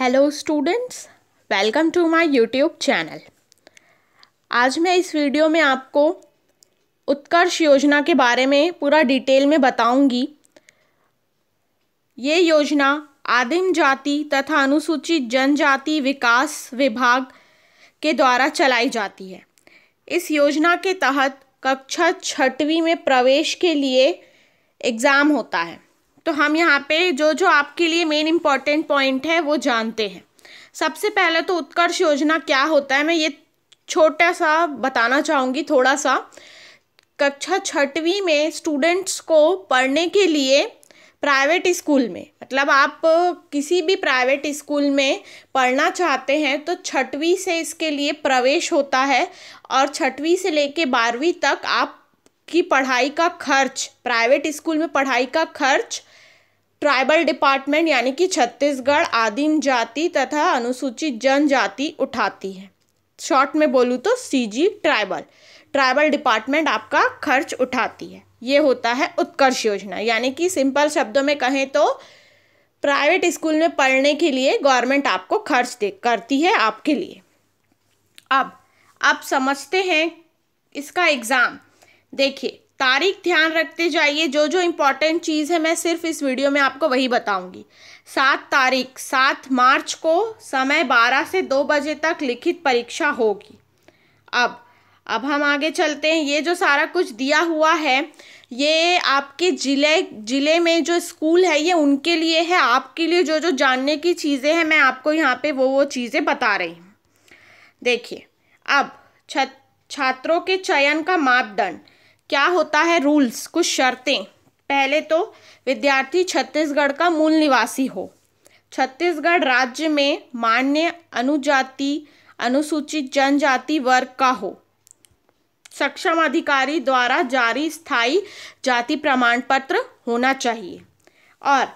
hello students welcome to my YouTube channel आज मैं इस वीडियो में आपको उत्कर्ष योजना के बारे में पूरा डिटेल में बताऊंगी ये योजना आदिम जाति तथा अनुसूचित जनजाति विकास विभाग के द्वारा चलाई जाती है इस योजना के तहत कक्षा छठवीं में प्रवेश के लिए एग्ज़ाम होता है तो हम यहाँ पे जो जो आपके लिए मेन इम्पॉर्टेंट पॉइंट है वो जानते हैं सबसे पहले तो उत्कर्ष योजना क्या होता है मैं ये छोटा सा बताना चाहूँगी थोड़ा सा कक्षा छठवीं में स्टूडेंट्स को पढ़ने के लिए प्राइवेट स्कूल में मतलब आप किसी भी प्राइवेट स्कूल में पढ़ना चाहते हैं तो छठवीं से इसके लिए प्रवेश होता है और छठवीं से लेके बारहवीं तक आप की पढ़ाई का खर्च प्राइवेट स्कूल में पढ़ाई का खर्च ट्राइबल डिपार्टमेंट यानी कि छत्तीसगढ़ आदिम जाति तथा अनुसूचित जनजाति उठाती है शॉर्ट में बोलूँ तो सीजी ट्राइबल ट्राइबल डिपार्टमेंट आपका खर्च उठाती है ये होता है उत्कर्ष योजना यानी कि सिंपल शब्दों में कहें तो प्राइवेट स्कूल में पढ़ने के लिए गवर्नमेंट आपको खर्च दे करती है आपके लिए अब आप समझते हैं इसका एग्ज़ाम देखिए तारीख ध्यान रखते जाइए जो जो इम्पॉर्टेंट चीज़ है मैं सिर्फ इस वीडियो में आपको वही बताऊंगी सात तारीख सात मार्च को समय बारह से दो बजे तक लिखित परीक्षा होगी अब अब हम आगे चलते हैं ये जो सारा कुछ दिया हुआ है ये आपके ज़िले ज़िले में जो स्कूल है ये उनके लिए है आपके लिए जो जो जानने की चीज़ें हैं मैं आपको यहाँ पे वो वो चीज़ें बता रही हूँ देखिए अब छात्रों के चयन का मापदंड क्या होता है रूल्स कुछ शर्तें पहले तो विद्यार्थी छत्तीसगढ़ का मूल निवासी हो छत्तीसगढ़ राज्य में मान्य अनुजाति अनुसूचित जनजाति वर्ग का हो सक्षम अधिकारी द्वारा जारी स्थायी जाति प्रमाण पत्र होना चाहिए और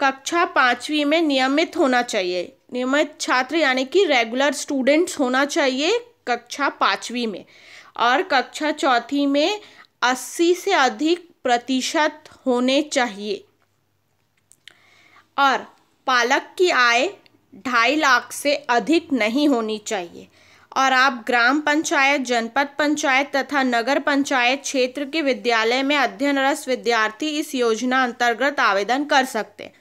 कक्षा पाँचवीं में नियमित होना चाहिए नियमित छात्र यानी कि रेगुलर स्टूडेंट्स होना चाहिए कक्षा पाँचवीं में और कक्षा चौथी में अस्सी से अधिक प्रतिशत होने चाहिए और पालक की आय ढाई लाख से अधिक नहीं होनी चाहिए और आप ग्राम पंचायत जनपद पंचायत तथा नगर पंचायत क्षेत्र के विद्यालय में अध्ययनरत विद्यार्थी इस योजना अंतर्गत आवेदन कर सकते हैं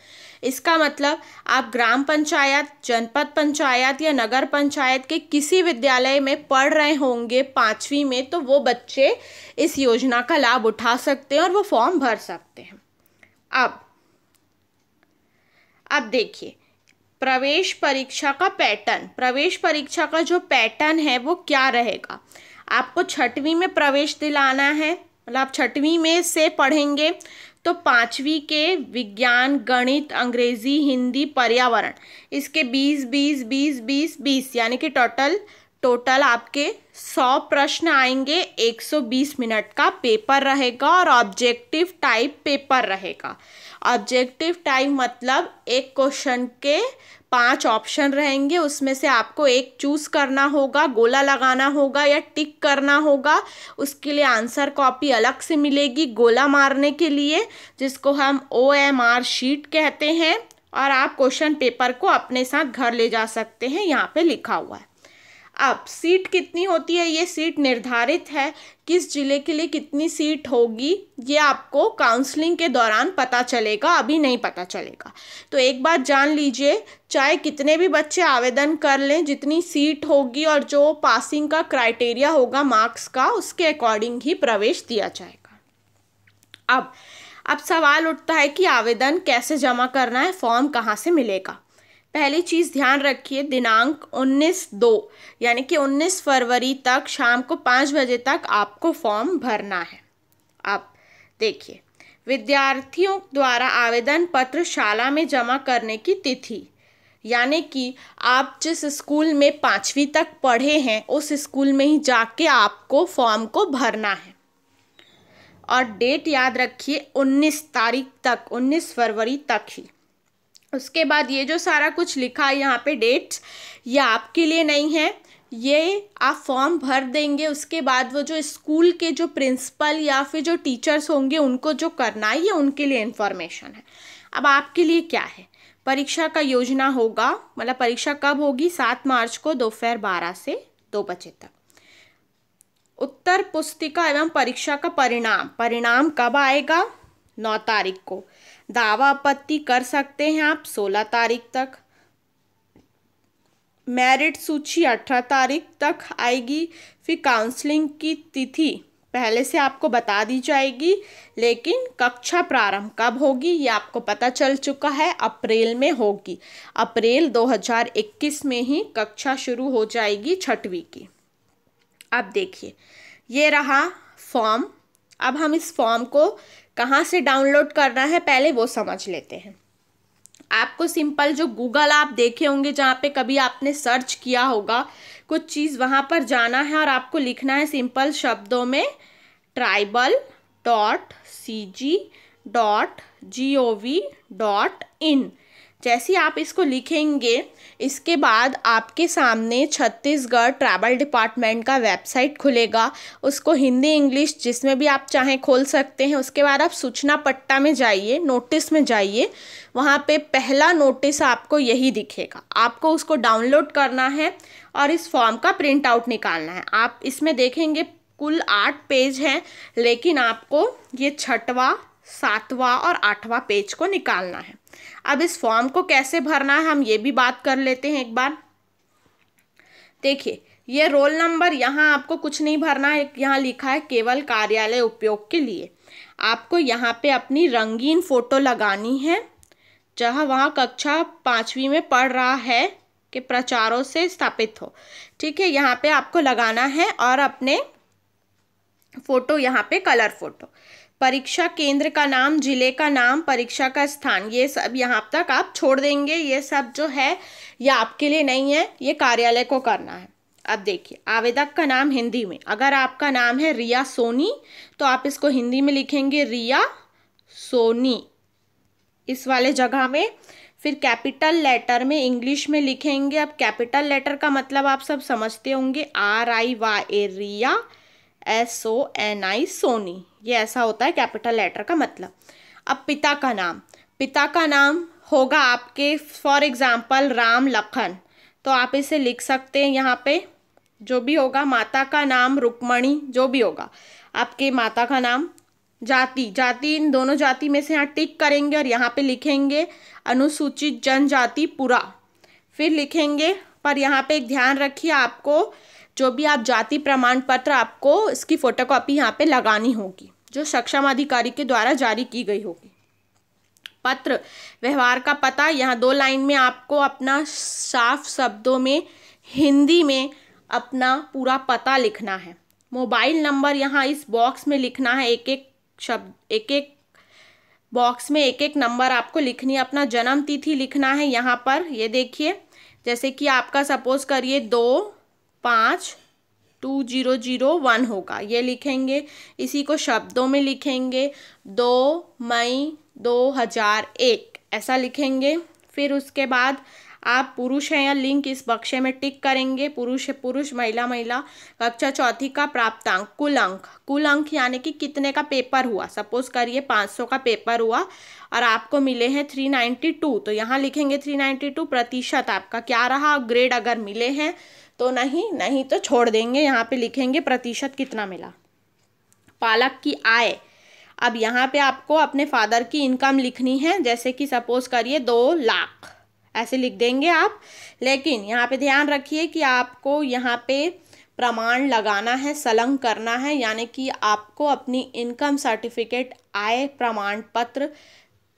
इसका मतलब आप ग्राम पंचायत जनपद पंचायत या नगर पंचायत के किसी विद्यालय में पढ़ रहे होंगे पाँचवीं में तो वो बच्चे इस योजना का लाभ उठा सकते हैं और वो फॉर्म भर सकते हैं अब अब देखिए प्रवेश परीक्षा का पैटर्न प्रवेश परीक्षा का जो पैटर्न है वो क्या रहेगा आपको छठवीं में प्रवेश दिलाना है मतलब आप छठवीं में से पढ़ेंगे तो पाँचवीं के विज्ञान गणित अंग्रेजी हिंदी पर्यावरण इसके बीस बीस बीस बीस बीस यानी कि टोटल टोटल आपके सौ प्रश्न आएंगे एक सौ बीस मिनट का पेपर रहेगा और ऑब्जेक्टिव टाइप पेपर रहेगा ऑब्जेक्टिव टाइप मतलब एक क्वेश्चन के पांच ऑप्शन रहेंगे उसमें से आपको एक चूज करना होगा गोला लगाना होगा या टिक करना होगा उसके लिए आंसर कॉपी अलग से मिलेगी गोला मारने के लिए जिसको हम ओ एम आर शीट कहते हैं और आप क्वेश्चन पेपर को अपने साथ घर ले जा सकते हैं यहाँ पे लिखा हुआ है अब सीट कितनी होती है ये सीट निर्धारित है किस ज़िले के लिए कितनी सीट होगी ये आपको काउंसलिंग के दौरान पता चलेगा अभी नहीं पता चलेगा तो एक बात जान लीजिए चाहे कितने भी बच्चे आवेदन कर लें जितनी सीट होगी और जो पासिंग का क्राइटेरिया होगा मार्क्स का उसके अकॉर्डिंग ही प्रवेश दिया जाएगा अब अब सवाल उठता है कि आवेदन कैसे जमा करना है फॉर्म कहाँ से मिलेगा पहली चीज़ ध्यान रखिए दिनांक 19 दो यानी कि 19 फरवरी तक शाम को पाँच बजे तक आपको फॉर्म भरना है आप देखिए विद्यार्थियों द्वारा आवेदन पत्र शाला में जमा करने की तिथि यानी कि आप जिस स्कूल में पाँचवीं तक पढ़े हैं उस स्कूल में ही जाके आपको फॉर्म को भरना है और डेट याद रखिए 19 तारीख तक 19 फरवरी तक ही उसके बाद ये जो सारा कुछ लिखा है यहाँ पे डेट्स ये आपके लिए नहीं है ये आप फॉर्म भर देंगे उसके बाद वो जो स्कूल के जो प्रिंसिपल या फिर जो टीचर्स होंगे उनको जो करना है ये उनके लिए इन्फॉर्मेशन है अब आपके लिए क्या है परीक्षा का योजना होगा मतलब परीक्षा कब होगी सात मार्च को दोपहर बारह से दो बजे तक उत्तर पुस्तिका एवं परीक्षा का परिणाम परिणाम कब आएगा नौ तारीख को दावा आपत्ति कर सकते हैं आप सोलह तारीख तक मेरिट सूची अठारह तारीख तक आएगी फिर काउंसलिंग की तिथि पहले से आपको बता दी जाएगी लेकिन कक्षा प्रारंभ कब होगी ये आपको पता चल चुका है अप्रैल में होगी अप्रैल 2021 में ही कक्षा शुरू हो जाएगी छठवीं की अब देखिए ये रहा फॉर्म अब हम इस फॉर्म को कहाँ से डाउनलोड करना है पहले वो समझ लेते हैं आपको सिंपल जो गूगल आप देखे होंगे जहाँ पे कभी आपने सर्च किया होगा कुछ चीज़ वहाँ पर जाना है और आपको लिखना है सिंपल शब्दों में tribal dot C G dot G O V dot in जैसे आप इसको लिखेंगे इसके बाद आपके सामने छत्तीसगढ़ ट्रैवल डिपार्टमेंट का वेबसाइट खुलेगा उसको हिंदी इंग्लिश जिसमें भी आप चाहें खोल सकते हैं उसके बाद आप सूचना पट्टा में जाइए नोटिस में जाइए वहाँ पे पहला नोटिस आपको यही दिखेगा आपको उसको डाउनलोड करना है और इस फॉर्म का प्रिंट आउट निकालना है आप इसमें देखेंगे कुल आठ पेज हैं लेकिन आपको ये छठवा सातवा और आठवा पेज को निकालना है अब इस फॉर्म को कैसे भरना है हम ये भी बात कर लेते हैं एक बार देखिए ये रोल नंबर यहाँ आपको कुछ नहीं भरना है यहाँ लिखा है केवल कार्यालय उपयोग के लिए आपको यहाँ पे अपनी रंगीन फ़ोटो लगानी है जहाँ वहाँ कक्षा पाँचवीं में पढ़ रहा है के प्रचारों से स्थापित हो ठीक है यहाँ पे आपको लगाना है और अपने फ़ोटो यहाँ पे कलर फ़ोटो परीक्षा केंद्र का नाम जिले का नाम परीक्षा का स्थान ये सब यहाँ तक आप छोड़ देंगे ये सब जो है ये आपके लिए नहीं है ये कार्यालय को करना है अब देखिए आवेदक का नाम हिंदी में अगर आपका नाम है रिया सोनी तो आप इसको हिंदी में लिखेंगे रिया सोनी इस वाले जगह में फिर कैपिटल लेटर में इंग्लिश में लिखेंगे अब कैपिटल लेटर का मतलब आप सब समझते होंगे R I Y A Riya S O N I Soni ये ऐसा होता है कैपिटल लेटर का मतलब अब पिता का नाम पिता का नाम होगा आपके फॉर एग्ज़ाम्पल राम लखन तो आप इसे लिख सकते हैं यहाँ पे जो भी होगा माता का नाम रुक्मणी जो भी होगा आपके माता का नाम जाति जाति इन दोनों जाति में से यहाँ टिक करेंगे और यहाँ पे लिखेंगे अनुसूचित जनजाति पूरा फिर लिखेंगे पर यहाँ पे एक ध्यान रखिए आपको जो भी आप जाति प्रमाण पत्र आपको इसकी फ़ोटोकॉपी यहाँ पे लगानी होगी जो सक्षम अधिकारी के द्वारा जारी की गई होगी पत्र व्यवहार का पता यहाँ दो लाइन में आपको अपना साफ शब्दों में हिंदी में अपना पूरा पता लिखना है मोबाइल नंबर यहाँ इस बॉक्स में लिखना है एक एक शब्द एक एक बॉक्स में एक एक नंबर आपको लिखनी है अपना जन्म तिथि लिखना है यहाँ पर ये देखिए जैसे कि आपका सपोज करिए दो पाँच टू जीरो जीरो वन होगा ये लिखेंगे इसी को शब्दों में लिखेंगे दो मई दो हजार एक ऐसा लिखेंगे फिर उसके बाद आप पुरुष हैं या लिंग इस बक्शे में टिक करेंगे पुरुष पुरुष महिला महिला कक्षा चौथी का प्राप्त अंक कुल अंक कुल अंक यानी कि कितने का पेपर हुआ सपोज करिए 500 का पेपर हुआ और आपको मिले हैं 392 तो यहाँ लिखेंगे 392 प्रतिशत आपका क्या रहा ग्रेड अगर मिले हैं तो नहीं नहीं तो छोड़ देंगे यहाँ पे लिखेंगे प्रतिशत कितना मिला पालक की आय अब यहाँ पे आपको अपने फादर की इनकम लिखनी है जैसे कि सपोज करिए दो लाख ऐसे लिख देंगे आप लेकिन यहाँ पे ध्यान रखिए कि आपको यहाँ पे प्रमाण लगाना है सलंग करना है यानी कि आपको अपनी इनकम सर्टिफिकेट आय प्रमाण पत्र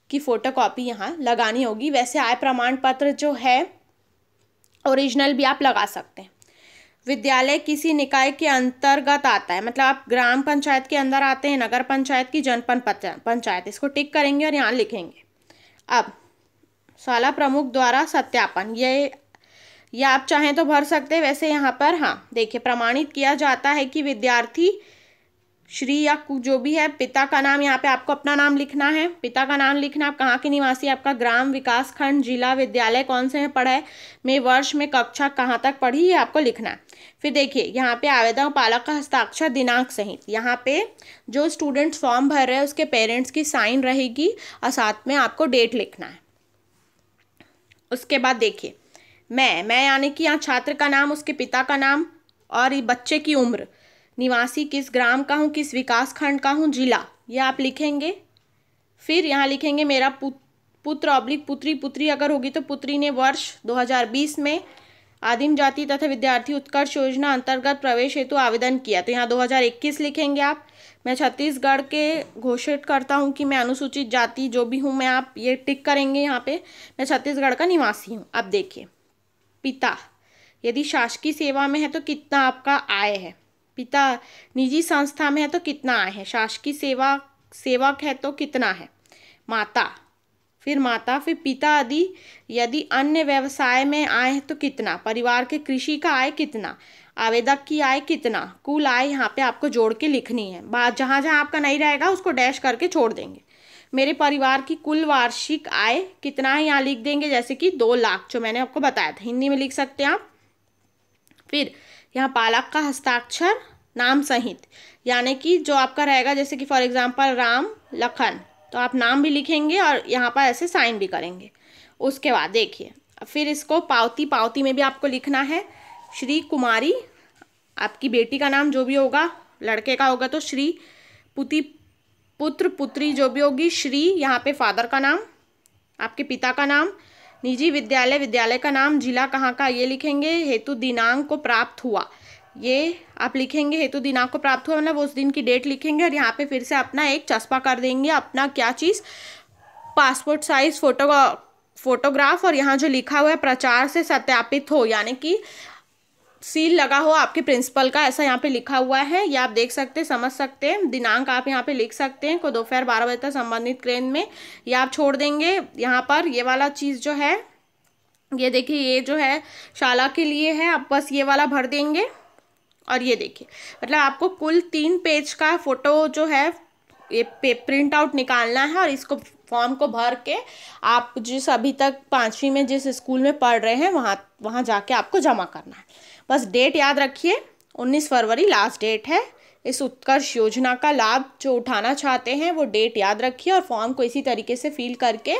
की फ़ोटोकॉपी यहाँ लगानी होगी वैसे आय प्रमाण पत्र जो है ओरिजिनल भी आप लगा सकते हैं विद्यालय किसी निकाय के अंतर्गत आता है मतलब आप ग्राम पंचायत के अंदर आते हैं नगर पंचायत की जनपद पंचायत इसको टिक करेंगे और यहाँ लिखेंगे अब शाला प्रमुख द्वारा सत्यापन ये या आप चाहें तो भर सकते हैं वैसे यहाँ पर हाँ देखिए प्रमाणित किया जाता है कि विद्यार्थी श्री या जो भी है पिता का नाम यहाँ पे आपको अपना नाम लिखना है पिता का नाम लिखना आप कहाँ के निवासी आपका ग्राम विकास खंड जिला विद्यालय कौन से में पढ़ा है में वर्ष में कक्षा कहाँ तक पढ़ी ये आपको लिखना है फिर देखिए यहाँ पे आवेदन पालक का हस्ताक्षर दिनांक सहित यहाँ पे जो स्टूडेंट्स फॉर्म भर रहे हैं उसके पेरेंट्स की साइन रहेगी और साथ में आपको डेट लिखना है उसके बाद देखिए मैं मैं यानी कि यहाँ छात्र का नाम उसके पिता का नाम और बच्चे की उम्र निवासी किस ग्राम का हूँ किस विकास खंड का हूँ जिला ये आप लिखेंगे फिर यहाँ लिखेंगे मेरा पुत्र ऑब्लिक पुत्री पुत्री अगर होगी तो पुत्री ने वर्ष 2020 में आदिम जाति तथा विद्यार्थी उत्कर्ष योजना अंतर्गत प्रवेश हेतु आवेदन किया तो यहाँ 2021 लिखेंगे आप मैं छत्तीसगढ़ के घोषित करता हूँ कि मैं अनुसूचित जाति जो भी हूँ मैं आप ये टिक करेंगे यहाँ पे मैं छत्तीसगढ़ का निवासी हूँ अब देखिए पिता यदि शासकीय सेवा में है तो कितना आपका आय है पिता निजी संस्था में है तो कितना आय है शासकीय सेवा सेवक है तो कितना है माता फिर माता फिर पिता आदि यदि अन्य व्यवसाय में आए हैं तो कितना परिवार के कृषि का आय कितना आवेदक की आय कितना कुल आय यहाँ पे आपको जोड़ के लिखनी है बात जहाँ जहाँ आपका नहीं रहेगा उसको डैश करके छोड़ देंगे मेरे परिवार की कुल वार्षिक आय कितना है यहाँ लिख देंगे जैसे कि दो लाख जो मैंने आपको बताया था हिंदी में लिख सकते हैं आप फिर यहाँ पालक का हस्ताक्षर नाम सहित यानी कि जो आपका रहेगा जैसे कि फॉर एग्जांपल राम लखन तो आप नाम भी लिखेंगे और यहाँ पर ऐसे साइन भी करेंगे उसके बाद देखिए फिर इसको पावती पावती में भी आपको लिखना है श्री कुमारी आपकी बेटी का नाम जो भी होगा लड़के का होगा तो श्री पुति पुत्र पुत्री जो भी होगी श्री यहाँ पे फादर का नाम आपके पिता का नाम निजी विद्यालय विद्यालय का नाम जिला कहाँ का ये लिखेंगे हेतु दिनांक को प्राप्त हुआ ये आप लिखेंगे हेतु दिनांक को प्राप्त हुआ मतलब उस दिन की डेट लिखेंगे और यहाँ पे फिर से अपना एक चस्पा कर देंगे अपना क्या चीज़ पासपोर्ट साइज फोटो फोटोग्राफ और यहाँ जो लिखा हुआ है प्रचार से सत्यापित हो यानी कि सील लगा हो आपके प्रिंसिपल का ऐसा यहाँ पे लिखा हुआ है ये आप देख सकते हैं समझ सकते हैं दिनांक आप यहाँ पे लिख सकते हैं को दोपहर बारह बजे तक संबंधित क्रेन में ये आप छोड़ देंगे यहाँ पर ये वाला चीज़ जो है ये देखिए ये जो है शाला के लिए है आप बस ये वाला भर देंगे और ये देखिए मतलब आपको कुल तीन पेज का फ़ोटो जो है ये पे प्रिंट आउट निकालना है और इसको फॉर्म को भर के आप जिस अभी तक पाँचवीं में जिस स्कूल में पढ़ रहे हैं वहाँ वहाँ जाके आपको जमा करना है बस डेट याद रखिए 19 फरवरी लास्ट डेट है इस उत्कर्ष योजना का लाभ जो उठाना चाहते हैं वो डेट याद रखिए और फॉर्म को इसी तरीके से फिल करके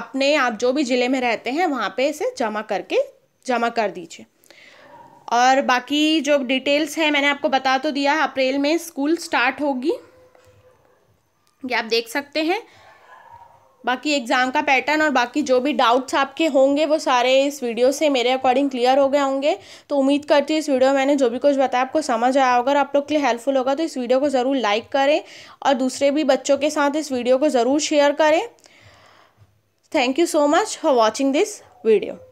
अपने आप जो भी ज़िले में रहते हैं वहाँ पे इसे जमा करके जमा कर दीजिए और बाकी जो डिटेल्स है मैंने आपको बता तो दिया है अप्रैल में स्कूल स्टार्ट होगी ये आप देख सकते हैं बाकी एग्ज़ाम का पैटर्न और बाकी जो भी डाउट्स आपके होंगे वो सारे इस वीडियो से मेरे अकॉर्डिंग क्लियर हो गए होंगे तो उम्मीद करती हूँ इस वीडियो में मैंने जो भी कुछ बताया आपको समझ आया होगा और आप लोग के लिए हेल्पफुल होगा तो इस वीडियो को ज़रूर लाइक करें और दूसरे भी बच्चों के साथ इस वीडियो को ज़रूर शेयर करें thank you so much for watching this video